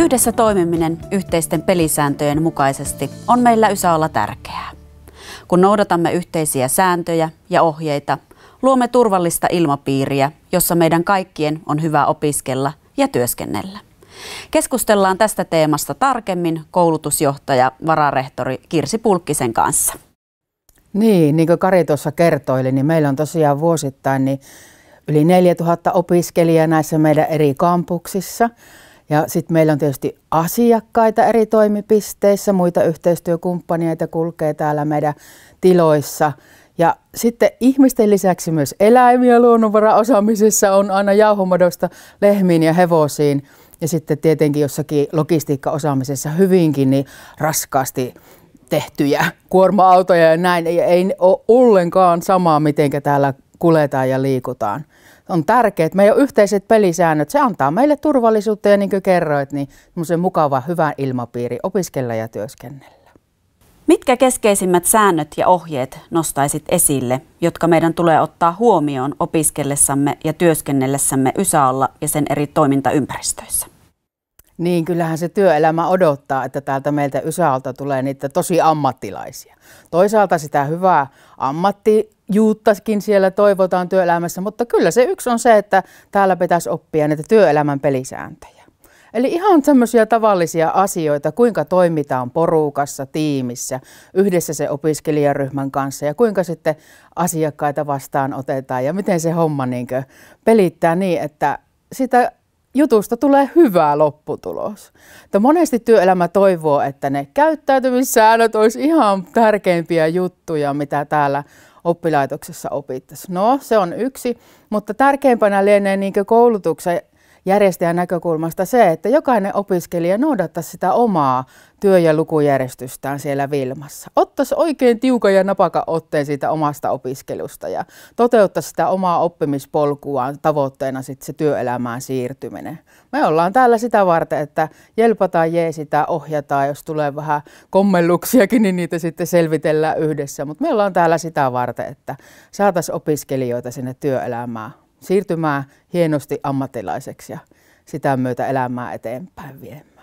Yhdessä toimiminen yhteisten pelisääntöjen mukaisesti on meillä olla tärkeää. Kun noudatamme yhteisiä sääntöjä ja ohjeita, luomme turvallista ilmapiiriä, jossa meidän kaikkien on hyvä opiskella ja työskennellä. Keskustellaan tästä teemasta tarkemmin koulutusjohtaja vararehtori Kirsi Pulkkisen kanssa. Niin, niin kuin Kari tuossa kertoi, niin meillä on tosiaan vuosittain niin yli 4000 opiskelijaa näissä meidän eri kampuksissa – ja sitten meillä on tietysti asiakkaita eri toimipisteissä, muita yhteistyökumppaneita kulkee täällä meidän tiloissa. Ja sitten ihmisten lisäksi myös eläimiä luonnonvaraosaamisessa on aina jauhomadosta lehmiin ja hevosiin. Ja sitten tietenkin jossakin logistiikkaosaamisessa hyvinkin niin raskaasti tehtyjä kuorma-autoja ja näin. Ei, ei ole ollenkaan samaa, miten täällä kuletaan ja liikutaan. On tärkeää, että meillä yhteiset pelisäännöt. Se antaa meille turvallisuutta ja niin kuin kerroit, niin mukava, hyvä ilmapiiri opiskella ja työskennellä. Mitkä keskeisimmät säännöt ja ohjeet nostaisit esille, jotka meidän tulee ottaa huomioon opiskellessamme ja työskennellessämme YSAlla ja sen eri toimintaympäristöissä? Niin, kyllähän se työelämä odottaa, että täältä meiltä ysaalta tulee niitä tosi ammattilaisia. Toisaalta sitä hyvää ammatti juuttakin siellä toivotaan työelämässä, mutta kyllä se yksi on se, että täällä pitäisi oppia näitä työelämän pelisääntöjä. Eli ihan semmoisia tavallisia asioita, kuinka toimitaan porukassa, tiimissä, yhdessä se opiskelijaryhmän kanssa ja kuinka sitten asiakkaita vastaan otetaan ja miten se homma niin pelittää niin, että sitä jutusta tulee hyvä lopputulos. Että monesti työelämä toivoo, että ne käyttäytymissäännöt olisi ihan tärkeimpiä juttuja, mitä täällä oppilaitoksessa opittaisiin. No, se on yksi, mutta tärkeimpänä lienee niin koulutuksen järjestäjän näkökulmasta se, että jokainen opiskelija noudattaisi sitä omaa työ- ja lukujärjestystään siellä Vilmassa. Ottaisi oikein tiukan ja napakan otteen siitä omasta opiskelusta ja toteuttaisi sitä omaa oppimispolkuaan tavoitteena sitten se työelämään siirtyminen. Me ollaan täällä sitä varten, että jelpataan jeesitään, ohjataan, jos tulee vähän kommelluksiakin, niin niitä sitten selvitellään yhdessä. Mutta me ollaan täällä sitä varten, että saataisiin opiskelijoita sinne työelämään siirtymään hienosti ammattilaiseksi ja sitä myötä elämää eteenpäin viemään.